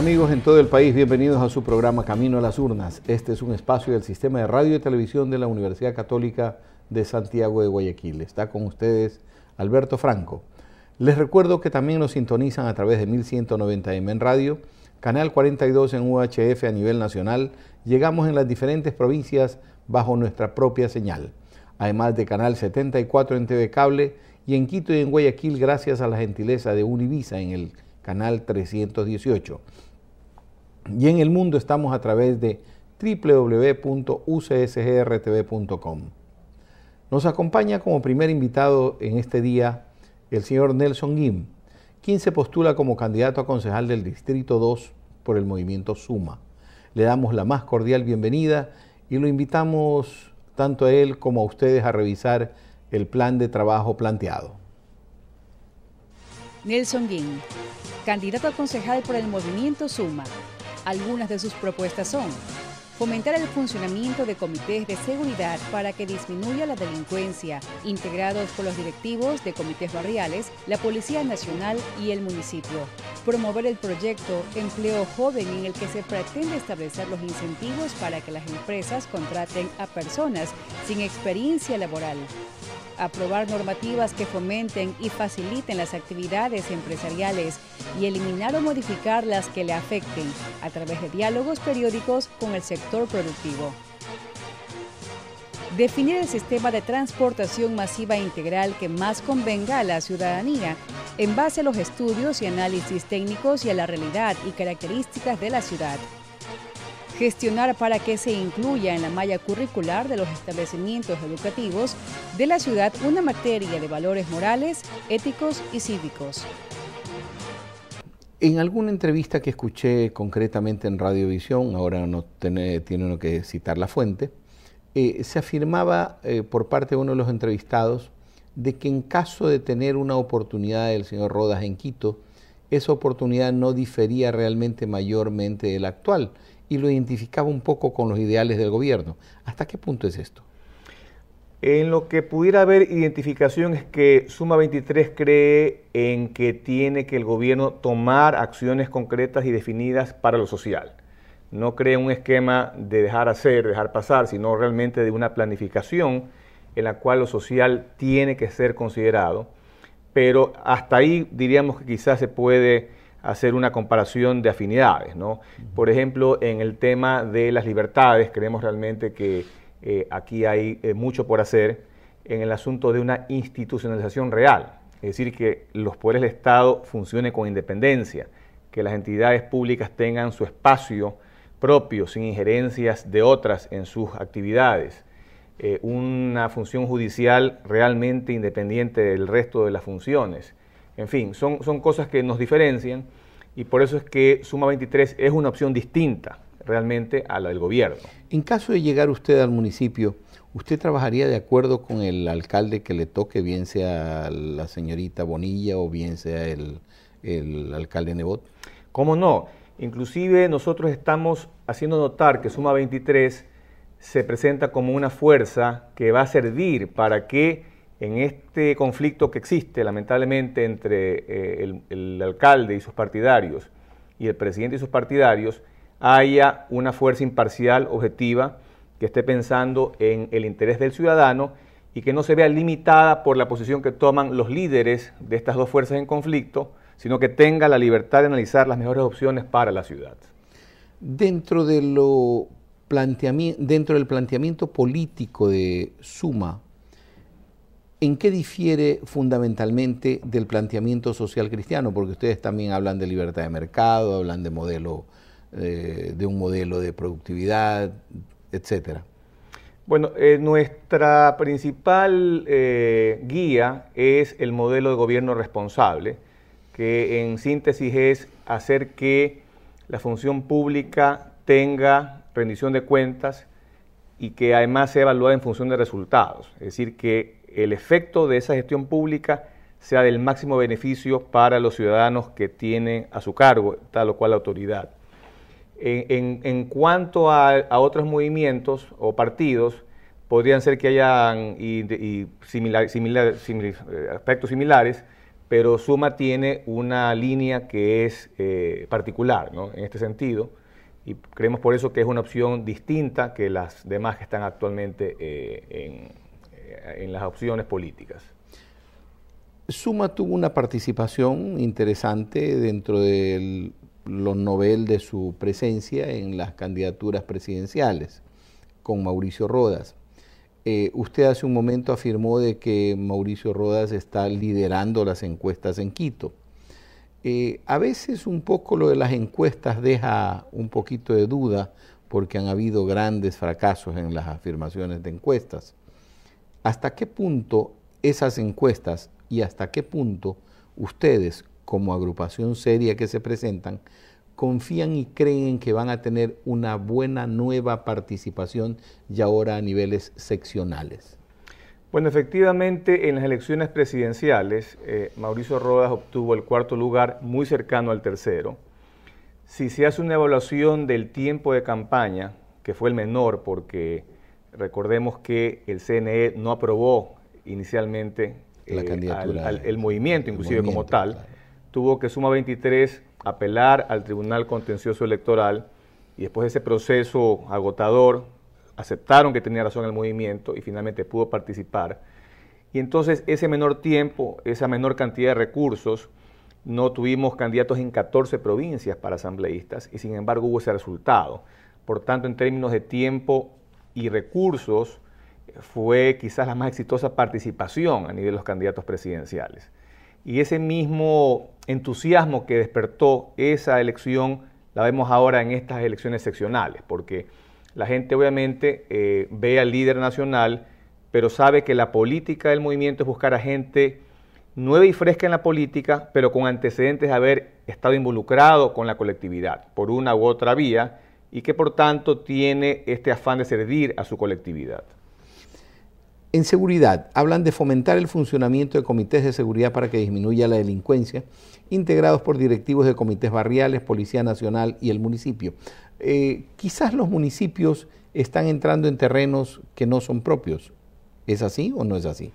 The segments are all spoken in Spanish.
Amigos en todo el país, bienvenidos a su programa Camino a las Urnas. Este es un espacio del sistema de radio y televisión de la Universidad Católica de Santiago de Guayaquil. Está con ustedes Alberto Franco. Les recuerdo que también nos sintonizan a través de 1190M en radio, Canal 42 en UHF a nivel nacional. Llegamos en las diferentes provincias bajo nuestra propia señal, además de Canal 74 en TV Cable y en Quito y en Guayaquil gracias a la gentileza de Univisa en el canal 318. Y en el mundo estamos a través de www.ucsgrtv.com. Nos acompaña como primer invitado en este día el señor Nelson Guim, quien se postula como candidato a concejal del Distrito 2 por el movimiento Suma. Le damos la más cordial bienvenida y lo invitamos tanto a él como a ustedes a revisar el plan de trabajo planteado. Nelson Guim, candidato a concejal por el movimiento Suma algunas de sus propuestas son fomentar el funcionamiento de comités de seguridad para que disminuya la delincuencia, integrados por los directivos de comités barriales, la Policía Nacional y el municipio. Promover el proyecto Empleo Joven en el que se pretende establecer los incentivos para que las empresas contraten a personas sin experiencia laboral aprobar normativas que fomenten y faciliten las actividades empresariales y eliminar o modificar las que le afecten a través de diálogos periódicos con el sector productivo. Definir el sistema de transportación masiva e integral que más convenga a la ciudadanía en base a los estudios y análisis técnicos y a la realidad y características de la ciudad gestionar para que se incluya en la malla curricular de los establecimientos educativos de la ciudad una materia de valores morales, éticos y cívicos. En alguna entrevista que escuché concretamente en Radiovisión, ahora no tiene, uno que citar la fuente, eh, se afirmaba eh, por parte de uno de los entrevistados de que en caso de tener una oportunidad del señor Rodas en Quito, esa oportunidad no difería realmente mayormente de la actual, y lo identificaba un poco con los ideales del gobierno. ¿Hasta qué punto es esto? En lo que pudiera haber identificación es que Suma 23 cree en que tiene que el gobierno tomar acciones concretas y definidas para lo social. No cree un esquema de dejar hacer, dejar pasar, sino realmente de una planificación en la cual lo social tiene que ser considerado. Pero hasta ahí diríamos que quizás se puede hacer una comparación de afinidades. ¿no? Por ejemplo, en el tema de las libertades, creemos realmente que eh, aquí hay eh, mucho por hacer en el asunto de una institucionalización real, es decir, que los poderes del Estado funcionen con independencia, que las entidades públicas tengan su espacio propio, sin injerencias de otras en sus actividades, eh, una función judicial realmente independiente del resto de las funciones, en fin, son, son cosas que nos diferencian y por eso es que Suma 23 es una opción distinta realmente a la del gobierno. En caso de llegar usted al municipio, ¿usted trabajaría de acuerdo con el alcalde que le toque, bien sea la señorita Bonilla o bien sea el, el alcalde Nebot? ¿Cómo no? Inclusive nosotros estamos haciendo notar que Suma 23 se presenta como una fuerza que va a servir para que en este conflicto que existe, lamentablemente, entre eh, el, alcalde y sus partidarios y el presidente y sus partidarios, haya una fuerza imparcial, objetiva, que esté pensando en el interés del ciudadano y que no se vea limitada por la posición que toman los líderes de estas dos fuerzas en conflicto, sino que tenga la libertad de analizar las mejores opciones para la ciudad. dentro del planteamiento político de Suma, ¿En qué difiere fundamentalmente del planteamiento social cristiano? Porque ustedes también hablan de libertad de mercado, hablan de modelo, eh, de un modelo de productividad, etcétera. Bueno, eh, nuestra principal eh, guía es el modelo de gobierno responsable, que en síntesis es hacer que la función pública tenga rendición de cuentas y que además sea evaluada en función de resultados, es decir, que el efecto de esa gestión pública sea del máximo beneficio para los ciudadanos que tienen a su cargo tal o cual autoridad. En, cuanto a, otros movimientos o partidos, podrían ser que hayan y, eh, aspectos similares, pero Suma tiene una línea que es eh, particular ¿no? en este sentido y creemos por eso que es una opción distinta que las demás que están actualmente eh, en, eh, en las opciones políticas. Suma tuvo una participación interesante dentro de los novel de su presencia en las candidaturas presidenciales con Mauricio Rodas. Eh, usted hace un momento afirmó de que Mauricio Rodas está liderando las encuestas en Quito. Eh, a veces un poco lo de las encuestas deja un poquito de duda porque han habido grandes fracasos en las afirmaciones de encuestas. ¿Hasta qué punto esas encuestas y hasta qué punto ustedes, como agrupación seria que se presentan, confían y creen que van a tener una buena nueva participación y ahora a niveles seccionales? Bueno, efectivamente, en las elecciones presidenciales, eh, Mauricio Rodas obtuvo el cuarto lugar, muy cercano al tercero. Si se hace una evaluación del tiempo de campaña, que fue el menor porque Recordemos que el CNE no aprobó inicialmente la eh, el movimiento, inclusive como tal. Tuvo que Suma 23 apelar al Tribunal Contencioso Electoral y después de ese proceso agotador aceptaron que tenía razón el movimiento y finalmente pudo participar. Y entonces ese menor tiempo, esa menor cantidad de recursos, no tuvimos candidatos en 14 provincias para asambleístas y sin embargo hubo ese resultado. Por tanto, en términos de tiempo y recursos fue quizás la más exitosa participación a nivel de los candidatos presidenciales. Y ese mismo entusiasmo que despertó esa elección la vemos ahora en estas elecciones seccionales, porque la gente obviamente eh, ve al líder nacional, pero sabe que la política del movimiento es buscar a gente nueva y fresca en la política, pero con antecedentes de haber estado involucrado con la colectividad por una u otra vía, y que por tanto tiene este afán de servir a su colectividad. En seguridad, hablan de fomentar el funcionamiento de comités de seguridad para que disminuya la delincuencia, integrados por directivos de comités barriales, Policía Nacional y el municipio. Eh, quizás los municipios están entrando en terrenos que no son propios. ¿Es así o no es así?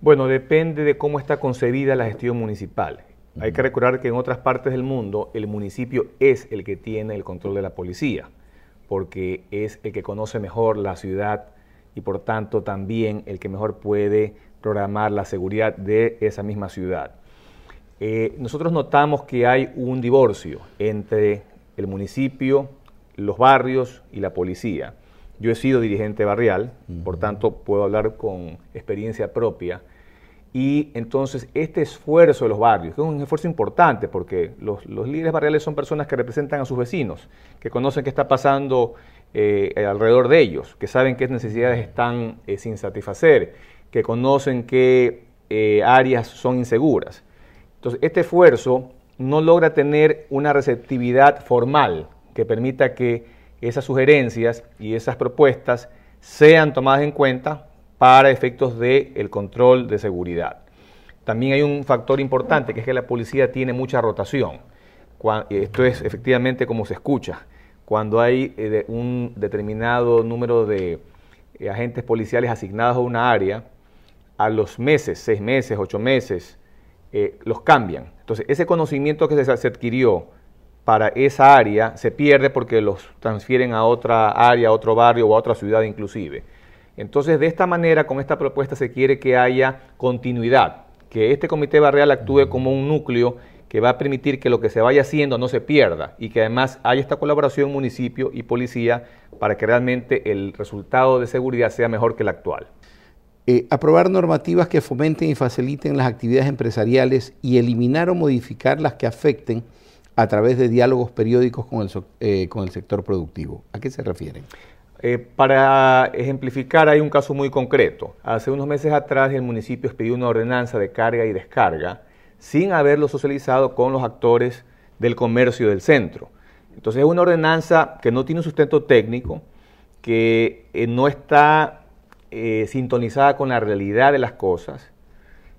Bueno, depende de cómo está concebida la gestión municipal. Hay que recordar que en otras partes del mundo el municipio es el que tiene el control de la policía, porque es el que conoce mejor la ciudad y por tanto también el que mejor puede programar la seguridad de esa misma ciudad. Eh, nosotros notamos que hay un divorcio entre el municipio, los barrios y la policía. Yo he sido dirigente barrial, por tanto puedo hablar con experiencia propia y entonces este esfuerzo de los barrios, que es un esfuerzo importante porque los, líderes barriales son personas que representan a sus vecinos, que conocen qué está pasando eh, alrededor de ellos, que saben qué necesidades están eh, sin satisfacer, que conocen qué eh, áreas son inseguras. Entonces este esfuerzo no logra tener una receptividad formal que permita que esas sugerencias y esas propuestas sean tomadas en cuenta para efectos del de control de seguridad. También hay un factor importante, que es que la policía tiene mucha rotación. Eh, esto es efectivamente como se escucha. Cuando hay eh, un determinado número de eh, agentes policiales asignados a una área, a los meses, seis meses, ocho meses, los cambian. Entonces, ese conocimiento que se, se, adquirió para esa área se pierde porque los transfieren a otra área, a otro barrio o a otra ciudad inclusive. Entonces, de esta manera, con esta propuesta se quiere que haya continuidad, que este comité barrial actúe mm. como un núcleo que va a permitir que lo que se vaya haciendo no se pierda y que además haya esta colaboración municipio y policía para que realmente el resultado de seguridad sea mejor que el actual. Eh, aprobar normativas que fomenten y faciliten las actividades empresariales y eliminar o modificar las que afecten a través de diálogos periódicos con el, eh, con el sector productivo. ¿A qué se refieren? Eh, para ejemplificar, hay un caso muy concreto. Hace unos meses atrás el municipio expidió una ordenanza de carga y descarga sin haberlo socializado con los actores del comercio del centro. Entonces es una ordenanza que no tiene un sustento técnico, que eh, no está eh, sintonizada con la realidad de las cosas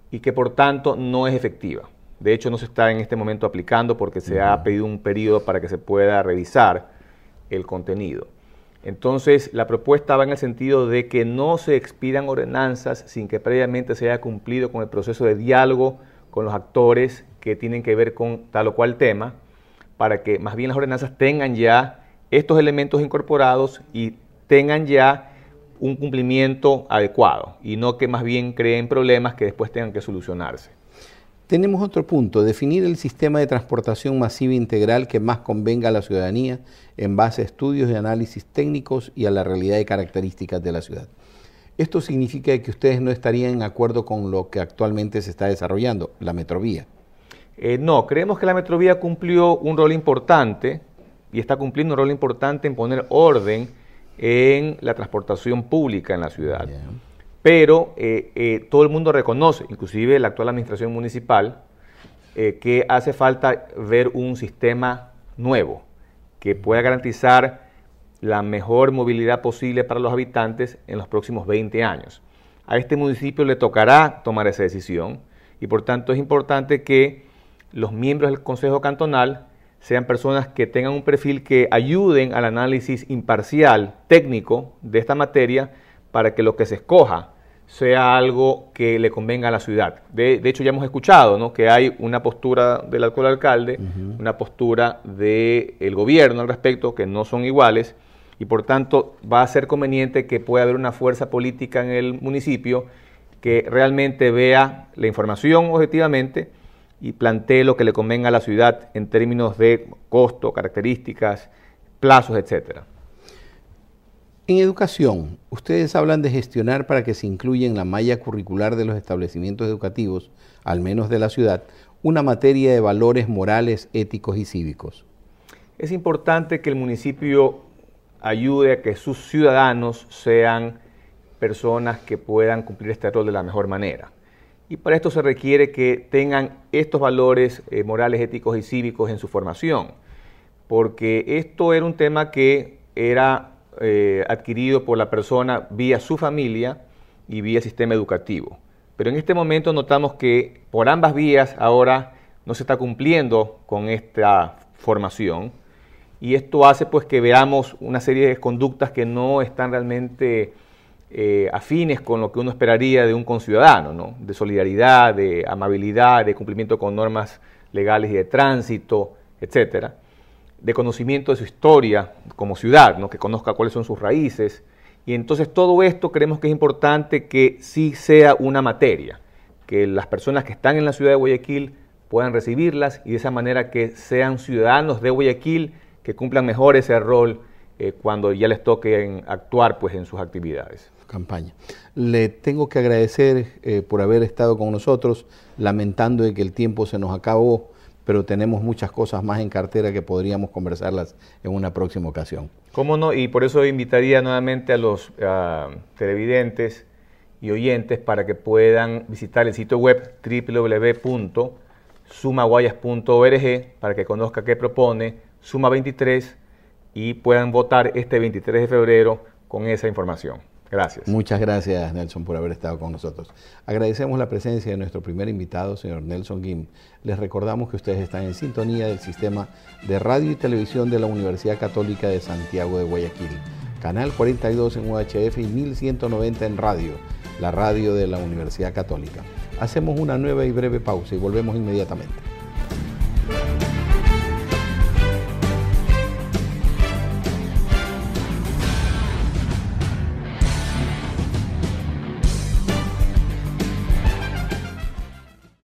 y que por tanto no es efectiva. De hecho, no se está en este momento aplicando porque se ha pedido un periodo para que se pueda revisar el contenido. Entonces, la propuesta va en el sentido de que no se expidan ordenanzas sin que previamente se haya cumplido con el proceso de diálogo con los actores que tienen que ver con tal o cual tema, para que más bien las ordenanzas tengan ya estos elementos incorporados y tengan ya un cumplimiento adecuado y no que más bien creen problemas que después tengan que solucionarse. Tenemos otro punto, definir el sistema de transportación masiva integral que más convenga a la ciudadanía en base a estudios y análisis técnicos y a la realidad y características de la ciudad. Esto significa que ustedes no estarían en acuerdo con lo que actualmente se está desarrollando, la metrovía. Eh, no, creemos que la metrovía cumplió un rol importante y está cumpliendo un rol importante en poner orden en la transportación pública en la ciudad pero eh, eh, todo el mundo reconoce, inclusive la actual administración municipal, eh, que hace falta ver un sistema nuevo que pueda garantizar la mejor movilidad posible para los habitantes en los próximos 20 años. A este municipio le tocará tomar esa decisión y por tanto es importante que los miembros del Consejo Cantonal sean personas que tengan un perfil que ayuden al análisis imparcial, técnico de esta materia, para que lo que se escoja sea algo que le convenga a la ciudad. De, hecho, ya hemos escuchado ¿no? que hay una postura del actual alcalde, una postura del gobierno al respecto, que no son iguales, y por tanto va a ser conveniente que pueda haber una fuerza política en el municipio que realmente vea la información objetivamente y plantee lo que le convenga a la ciudad en términos de costo, características, plazos, etcétera. En educación, ustedes hablan de gestionar para que se incluya en la malla curricular de los establecimientos educativos, al menos de la ciudad, una materia de valores morales, éticos y cívicos. Es importante que el municipio ayude a que sus ciudadanos sean personas que puedan cumplir este rol de la mejor manera. Y para esto se requiere que tengan estos valores eh, morales, éticos y cívicos en su formación, porque esto era un tema que era eh, adquirido por la persona vía su familia y vía el sistema educativo. Pero en este momento notamos que por ambas vías ahora no se está cumpliendo con esta formación y esto hace pues que veamos una serie de conductas que no están realmente eh, afines con lo que uno esperaría de un conciudadano, ¿no? de solidaridad, de amabilidad, de cumplimiento con normas legales y de tránsito, etcétera de conocimiento de su historia como ciudad, ¿no? que conozca cuáles son sus raíces. Y entonces todo esto creemos que es importante que sí sea una materia, que las personas que están en la ciudad de Guayaquil puedan recibirlas y de esa manera que sean ciudadanos de Guayaquil que cumplan mejor ese rol eh, cuando ya les toque actuar pues, en sus actividades. Campaña. Le tengo que agradecer eh, por haber estado con nosotros, lamentando de que el tiempo se nos acabó pero tenemos muchas cosas más en cartera que podríamos conversarlas en una próxima ocasión. ¿Cómo no? Y por eso invitaría nuevamente a los ah, televidentes y oyentes para que puedan visitar el sitio web www.sumaguayas.org para que conozca qué propone Suma 23 y puedan votar este 23 de febrero con esa información. Gracias. Muchas gracias, Nelson, por haber estado con nosotros. Agradecemos la presencia de nuestro primer invitado, señor Nelson Gim. Les recordamos que ustedes están en sintonía del sistema de radio y televisión de la Universidad Católica de Santiago de Guayaquil, canal 42 en UHF y 1190 en radio, la radio de la Universidad Católica. Hacemos una nueva y breve pausa y volvemos inmediatamente.